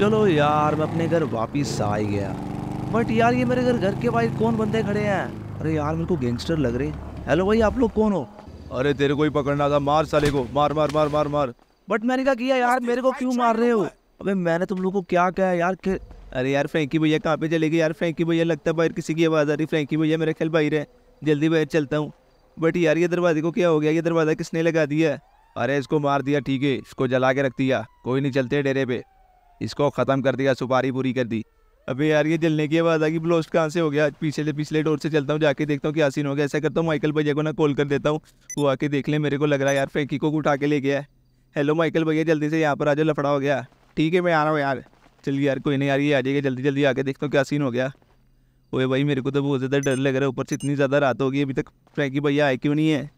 चलो यार मैं अपने घर वापिस आ ही गया बट यार ये मेरे घर घर के बाहर कौन बंदे खड़े हैं अरे यार मेरे को गैंगस्टर लग रहे हेलो भाई आप लोग कौन हो अरे तेरे को ही पकड़ना था मार साले को मार मार मार मार मार बट मैंने क्या किया यार मेरे को क्यों मार रहे हो अबे मैंने तुम लोग को क्या कहा यार के... अरे यार फ्रेंकी भैया कहाँ पे चले गए यार फ्रेंकी भैया लगता है बाहर किसी की आवाज़ आ रही फ्रेंकी भैया मेरे ख्याल बाहर है जल्दी बाहर चलता हूँ बट यार ये दरवाजे को क्या हो गया ये दरवाज़ा किसने लगा दिया अरे इसको मार दिया ठीक है इसको जला के रख दिया कोई नहीं चलते डेरे पे इसको ख़त्म कर दिया सुपारी पूरी कर दी अबे यार ये जलने की आवाज़ आ गई ब्लोस्ट कहाँ से हो गया पिछले से पिछले डोर से चलता हूँ जाके देखता हूँ कि आसीन हो गया ऐसा करता हूँ माइकल भैया को ना कॉल कर देता हूँ वो आके देख ले मेरे को लग रहा है यार फेंकी को उठा के ले गया है हेलो माइकल भैया जल्दी से यहाँ पर आ जाओ लफड़ा हो गया ठीक है मैं आ रहा हूँ यार चलिए यार कोई नहीं यार ये आ जाएगा जल्दी जल्दी आके देखता हूँ क्या सीन हो गया ओए भाई मेरे को तो बहुत ज़्यादा डर लग रहा है ऊपर से इतनी ज़्यादा रात होगी अभी तक फ्रैंकी भैया आए क्यों नहीं है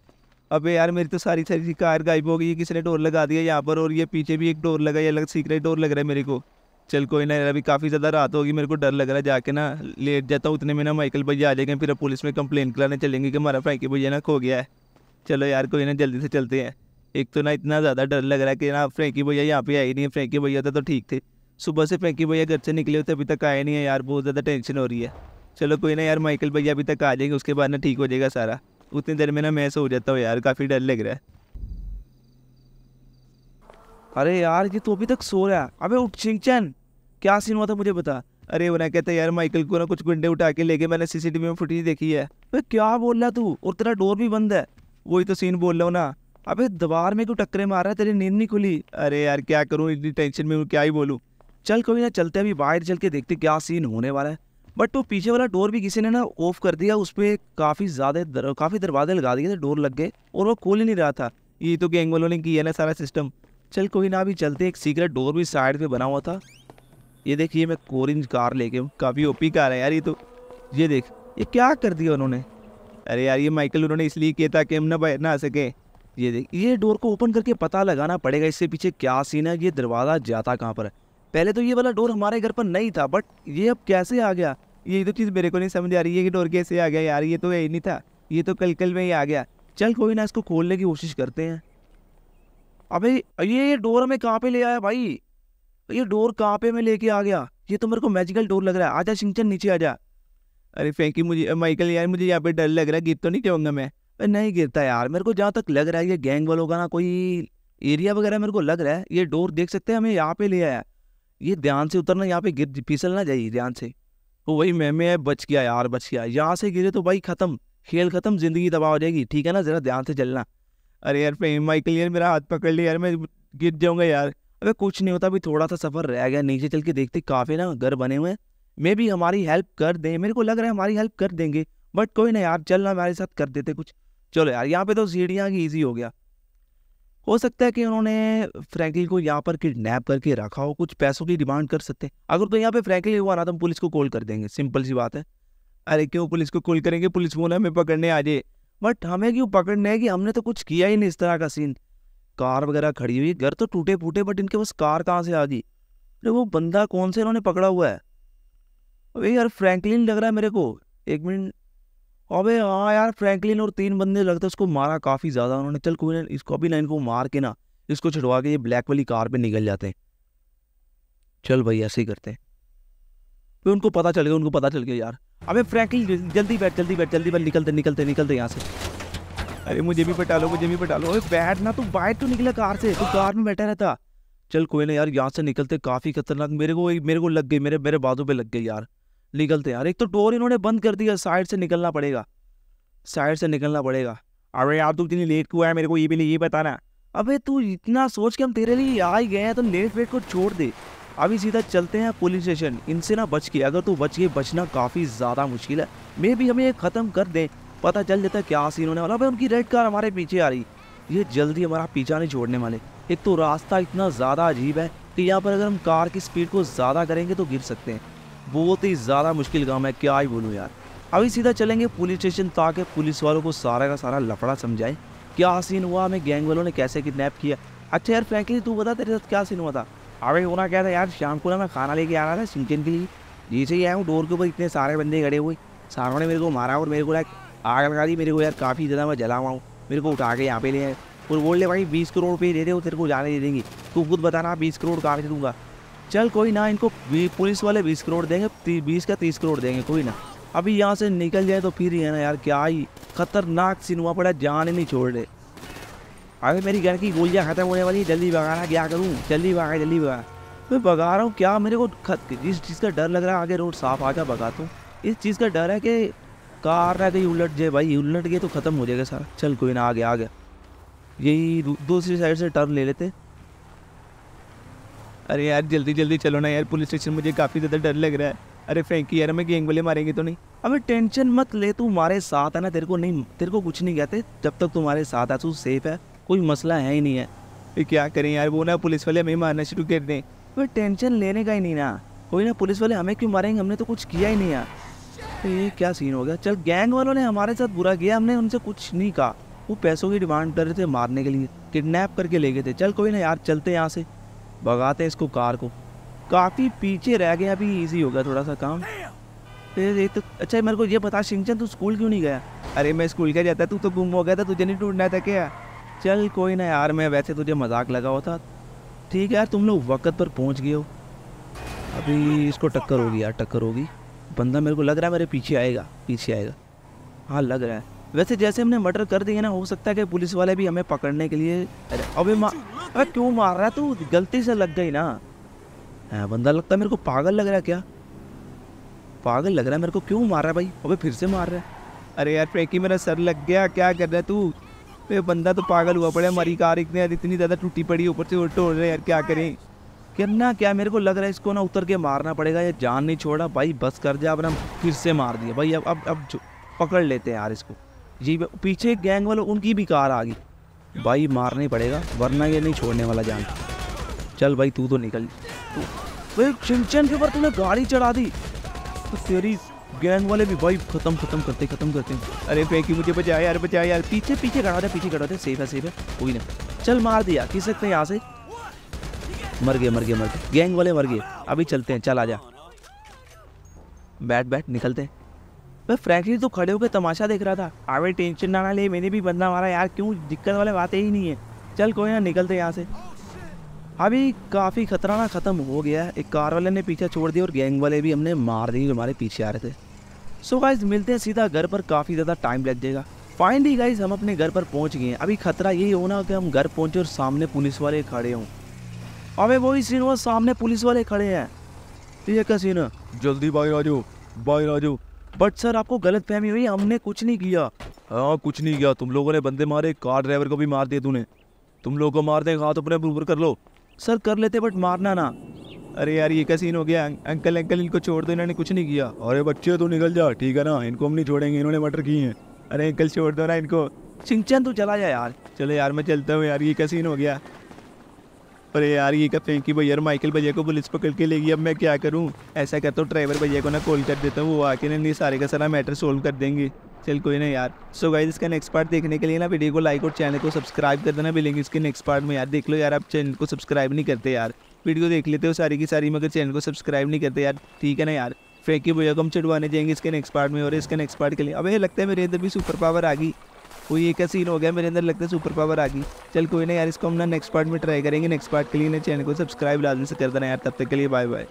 अबे यार मेरी तो सारी सारी कार गायब हो गई किसी ने डोर लगा दिया यहाँ पर और ये पीछे भी एक डोर लगा ये अलग सीक्रेट डोर लग रहा है मेरे को चल कोई ना अभी काफ़ी ज़्यादा रात होगी मेरे को डर लग रहा है जाके ना लेट जाता हूँ उतने में ना माइकल भैया आ जाएंगे फिर पुलिस में कंप्लेन कराने चलेंगे कि हमारा फैंकी भैया ना खो गया है चलो यार कोई ना जल्दी से चलते हैं एक तो ना इतना ज़्यादा डर लग रहा है कि ना फ्रेंकी भैया यहाँ पे आए नहीं है फ्रेंकी भैया था तो ठीक थे सुबह से फ्रेंकी भैया घर से निकले होते अभी तक आए नहीं है यार बहुत ज़्यादा टेंशन हो रही है चलो कोई ना यार माइकल भैया अभी तक आ जाएंगे उसके बाद ना ठीक हो जाएगा सारा उतनी देर में ना मैं ऐसा हो जाता हूँ यार काफ़ी डर लग रहा है अरे यार ये तो अभी तक सो रहा है अबे उठ चिंगचन क्या सीन हुआ था मुझे बता अरे वो ना कहते यार माइकल को ना कुछ गुंडे उठा के लेके मैंने सीसीटीवी में फुटेज देखी है अबे क्या बोल रहा तू और तेरा डोर भी बंद है वही तो सीन बोल रहा हूँ ना अबे दीवार में क्यों टक्करे मार रहा है तेरी नींद नहीं खुली अरे यार क्या करूँ इतनी टेंशन में क्या ही बोलूँ चल कोई ना चलते अभी बाहर चल के देखते क्या सीन होने वाला है बट वो तो पीछे वाला डोर भी किसी ने ना ऑफ कर दिया उस पर काफ़ी ज़्यादा दर, काफ़ी दरवाजे लगा दिए थे डोर लग गए और वो खोल ही नहीं रहा था ये तो गैंग वालों ने किया ना सारा सिस्टम चल कोई ना अभी चलते एक सीक्रेट डोर भी साइड पे बना हुआ था ये देखिए मैं कोरिंज कार लेके काफ़ी ओपी कार है यार ये तो ये देख ये क्या कर दिया उन्होंने अरे यार ये माइकल उन्होंने इसलिए किया था कि हम ना ना आ सके ये देख ये डोर को ओपन करके पता लगाना पड़ेगा इससे पीछे क्या सीन है ये दरवाज़ा जाता कहाँ पर है पहले तो ये वाला डोर हमारे घर पर नहीं था बट ये अब कैसे आ गया ये तो चीज़ मेरे को नहीं समझ आ रही है कि डोर कैसे आ गया यार ये तो यही नहीं था ये तो कल कल में ही आ गया चल कोई ना इसको खोलने की कोशिश करते हैं अबे ये ये डोर हमें कहाँ पे ले आया भाई ये डोर कहाँ पे मैं लेके आ गया ये तो मेरे को मैजिकल डोर लग रहा है आजा सिंचन नीचे आ जा अरे फेंकी मुझे माइकल यार मुझे यहाँ पे डर लग रहा है गिर तो नहीं जाऊँगा मैं नहीं गिरता यार मेरे को जहाँ तक लग रहा है ये गैंग वालों का ना कोई एरिया वगैरह मेरे को लग रहा है ये डोर देख सकते हैं हमें यहाँ पे ले आया ये ध्यान से उतरना यहाँ पे गिर फिसल ना जाइए ध्यान से वो तो वही मैं मैं बच गया यार बच गया यहाँ से गिरे तो भाई खत्म खेल खत्म जिंदगी दबा हो जाएगी ठीक है ना जरा ध्यान से चलना अरे यार पे माई क्लियर मेरा हाथ पकड़ लिया यार मैं गिर जाऊंगा यार अबे कुछ नहीं होता अभी थोड़ा सा सफर रह गया नीचे चल के देखते काफ़ी ना घर बने हुए हैं मे भी हमारी हेल्प कर दें मेरे को लग रहा है हमारी हेल्प कर देंगे बट कोई ना यार चल ना हमारे साथ कर देते कुछ चलो यार यहाँ पे तो सीढ़ियाँ की ईजी हो गया हो सकता है कि उन्होंने फ्रैंकलिन को यहाँ पर किडनैप करके रखा हो कुछ पैसों की डिमांड कर सकते हैं अगर तो यहाँ पे फ्रैंकलिन हुआ ना तो हम पुलिस को कॉल कर देंगे सिंपल सी बात है अरे क्यों पुलिस को कॉल करेंगे पुलिस बोला हमें पकड़ने आ जाए बट हमें क्यों पकड़ने है कि हमने तो कुछ किया ही नहीं इस तरह का सीन कार वगैरह खड़ी हुई घर तो टूटे फूटे बट इनके पास कार कहाँ से आ गई अरे वो बंदा कौन से इन्होंने पकड़ा हुआ है अरे यार फ्रैंकलिन लग रहा है मेरे को एक मिनट अबे हाँ यार फ्रैंकलिन और तीन बंदे लगता है उसको मारा काफ़ी ज़्यादा उन्होंने चल कोई ना इसको अभी लाइन को मार के ना इसको छिड़वा के ये ब्लैक वाली कार पे निकल जाते हैं चल भाई ऐसे ही करते हैं फिर उनको पता चल गया उनको पता चल गया यार अबे फ्रैंकलिन जल्दी बैठ जल्दी बैठ जल्दी बैठ निकलते निकलते निकलते यहाँ से अरे मुझे भी बैठा लो मुझे भी पटा लो अरे बैठ ना तो बाइट तो निकला कार से तो कार में बैठा रहता चल कोई ना यार यहाँ से निकलते काफ़ी खतरनाक मेरे को मेरे को लग गई मेरे मेरे बाजू पे लग गई यार निकलते हैं यार एक तो डोर इन्होंने बंद कर दिया साइड से निकलना पड़ेगा साइड से निकलना पड़ेगा अरे यार तू इतनी लेट क्यों है मेरे को ये भी नहीं ये बताना अबे तू इतना सोच के हम तेरे लिए आ ही गए हैं तो लेट वेट को छोड़ दे अभी सीधा चलते हैं पुलिस स्टेशन इनसे ना बच के अगर तू बच के बचना काफ़ी ज़्यादा मुश्किल है मे भी हमें ये ख़त्म कर दें पता चल जाता है क्या सीन होने वाला भाई उनकी रेड कार हमारे पीछे आ रही ये जल्दी हमारा पीछा नहीं छोड़ने वाले एक तो रास्ता इतना ज़्यादा अजीब है कि यहाँ पर अगर हम कार की स्पीड को ज़्यादा करेंगे तो गिर सकते हैं बहुत ही ज़्यादा मुश्किल काम है क्या ही बोलूँ यार अभी सीधा चलेंगे पुलिस स्टेशन ताकि पुलिस वालों को सारा का सारा लफड़ा समझाएं क्या सीन हुआ हमें गैंग वालों ने कैसे किडनैप किया अच्छा यार फ्रैंकली तू बता तेरे साथ क्या सीन हुआ था अभी होना क्या था यार शाम को ना मैं खाना लेके आ रहा था सिंचन के लिए जैसे ही आया हूँ डोर के ऊपर इतने सारे बंदे खड़े हुए सारों ने मेरे को मारा और मेरे को लाइक आग लगा दी मेरे को यार काफ़ी ज़्यादा मैं जला हुआ हूँ मेरे को उठा के यहाँ पे ले आए और बोल रहे भाई बीस करोड़ रुपये दे रहे हो तेरे को जाने दे देंगे तू खुद बताना बीस करोड़ कहाँ से दूंगा चल कोई ना इनको पुलिस वाले बीस करोड़ देंगे बीस का तीस करोड़ देंगे कोई ना अभी यहाँ से निकल जाए तो फिर है ना यार क्या ही खतरनाक सीन हुआ पड़ा जान ही नहीं छोड़ रहे अरे मेरी घर की गोलियाँ खत्म होने वाली जल्दी भगाना क्या करूँ जल्दी भगा जल्दी भगा मैं भगा रहा हूँ क्या मेरे को खत जिस चीज़ का डर लग रहा है आगे रोड साफ आ जा भगा तो इस चीज़ का डर है कि कार ना कहीं उलट जाए भाई उलट गए तो ख़त्म हो जाएगा सर चल कोई ना आ गया आ गया यही दूसरी साइड से टर्न ले लेते अरे यार जल्दी जल्दी चलो ना यार पुलिस स्टेशन मुझे काफ़ी ज़्यादा डर लग रहा है अरे फ्रेंकी यार हमें गैंग वाले मारेंगे तो नहीं अबे टेंशन मत ले तू हमारे साथ है ना तेरे को नहीं तेरे को कुछ नहीं कहते जब तक तुम्हारे साथ है तू सेफ है कोई मसला है ही नहीं है फिर क्या करें यार वो ना पुलिस वाले हमें मारना शुरू कर दें वो टेंशन लेने का ही नहीं ना कोई ना पुलिस वाले हमें क्यों मारेंगे हमने तो कुछ किया ही नहीं यार तो ये क्या सीन हो गया चल गैंग वालों ने हमारे साथ बुरा किया हमने उनसे कुछ नहीं कहा वो पैसों की डिमांड कर रहे थे मारने के लिए किडनैप करके ले गए थे चल कोई ना यार चलते यहाँ से भगाते इसको कार को काफ़ी पीछे रह गए अभी इजी गया थोड़ा सा काम फिर एक तो अच्छा मेरे को ये बता सिंचन तू स्कूल क्यों नहीं गया अरे मैं स्कूल क्या जाता तू तो गुम हो गया था तुझे नहीं टूटना था क्या चल कोई ना यार मैं वैसे तुझे मजाक लगा हुआ था ठीक है यार तुम लोग वक्त पर पहुंच गए हो अभी इसको टक्कर होगी यार टक्कर होगी बंदा मेरे को लग रहा है मेरे पीछे आएगा पीछे आएगा हाँ लग रहा है वैसे जैसे हमने मर्डर कर दिया ना हो सकता है कि पुलिस वाले भी हमें पकड़ने के लिए अरे अबे मार अबे क्यों मार रहा है तू गलती से लग गई ना है बंदा लगता है मेरे को पागल लग रहा है क्या पागल लग रहा है मेरे को क्यों मार रहा है भाई अबे फिर से मार रहा है अरे यार फ्रेंकी मेरा सर लग गया क्या कर रहा है तू ये बंदा तो पागल हुआ पड़ा मरी कार इतने इतनी ज़्यादा टूटी पड़ी ऊपर से उल्टो रहे यार क्या करें करना क्या मेरे को लग रहा है इसको ना उतर के मारना पड़ेगा ये जान नहीं छोड़ा भाई बस कर दिया अब ना फिर से मार दिया भाई अब अब अब पकड़ लेते हैं यार इसको जी पीछे गैंग वालों उनकी भी कार आ गई भाई मारने पड़ेगा वरना ये नहीं छोड़ने वाला जान चल भाई तू तो निकल तू के ऊपर तूने गाड़ी चढ़ा दी तो तेरी गैंग वाले भी भाई खत्म खत्म करते खत्म करते अरे फेंकी मुझे बचाया यार बचाया यार पीछे पीछे खड़ा था पीछे खड़ा था सेफ है सेफ है कोई ना चल मार दिया खींच सकते हैं यहाँ से मर गए मर गए मर गए गैंग वाले मर गए अभी चलते हैं चल आ जा बैठ बैठ निकलते हैं मैं फ्रैंकली तो खड़े होकर तमाशा देख रहा था आवे टेंशन ना ना ले मैंने भी बंदा मारा यार क्यों दिक्कत वाली बातें ही नहीं है चल कोई ना निकलते यहाँ से अभी काफ़ी खतरा ना ख़त्म हो गया एक कार वाले ने पीछे छोड़ दिया और गैंग वाले भी हमने मार दिए जो हमारे पीछे आ रहे थे सो गाइज मिलते हैं सीधा घर पर काफ़ी ज़्यादा टाइम लग जाएगा फाइनली गाइज हम अपने घर पर पहुँच गए अभी खतरा यही होना कि हम घर पहुँचे और सामने पुलिस वाले खड़े हों अबे वही सीन हुआ सामने पुलिस वाले खड़े हैं ठीक है क्या सीन है जल्दी बाहर आ जाओ बाहर आ जाओ बट सर आपको गलत फहमी हुई हमने कुछ नहीं किया हाँ कुछ नहीं किया तुम लोगों ने बंदे मारे कार ड्राइवर को भी मार दिया तूने तुम लोग को मार देगा हाथ अपने ऊपर कर लो सर कर लेते बट मारना ना अरे यार ये कैसे हो गया अं-, अंकल अंकल इनको छोड़ दो इन्होंने कुछ नहीं किया अरे बच्चे तो निकल जा ठीक है ना इनको हम नहीं छोड़ेंगे इन्होंने मर्डर किए हैं अरे अंकल छोड़ दो ना इनको सिंचन तू चला जा यार चलो यार मैं चलता हूँ यार ये कैसे हो गया पर यार ये कहते हैं कि भैया माइकल भैया को पुलिस पकड़ के लेगी अब मैं क्या करूँ ऐसा करता तो हूँ ड्राइवर भैया को ना कॉल कर देता हूँ वो आके ना सारे का सारा मैटर सोल्व कर देंगे चल कोई ना यार सो so गाइज इसका नेक्स्ट पार्ट देखने के लिए ना वीडियो को लाइक और चैनल को सब्सक्राइब कर देना मिलेंगे इसके नेक्स्ट पार्ट में यार देख लो यार आप चैनल को सब्सक्राइब नहीं करते यार वीडियो देख लेते हो सारी की सारी मगर चैनल को सब्सक्राइब नहीं करते यार ठीक है ना यार फेंकी भैया को हम चढ़वाने जाएंगे इसके नेक्स्ट पार्ट में और इसके नेक्स्ट पार्ट के लिए अब ये लगता है मेरे अंदर भी सुपर पावर आ गई कोई एक सीन हो गया मेरे अंदर लगता है सुपर पावर आ गई चल कोई ना यार इसको हम ना नेक्स्ट पार्ट में ट्राई करेंगे नेक्स्ट पार्ट के लिए ना चैनल को सब्सक्राइब लाजम से कर देना यार तब तक के लिए बाय बाय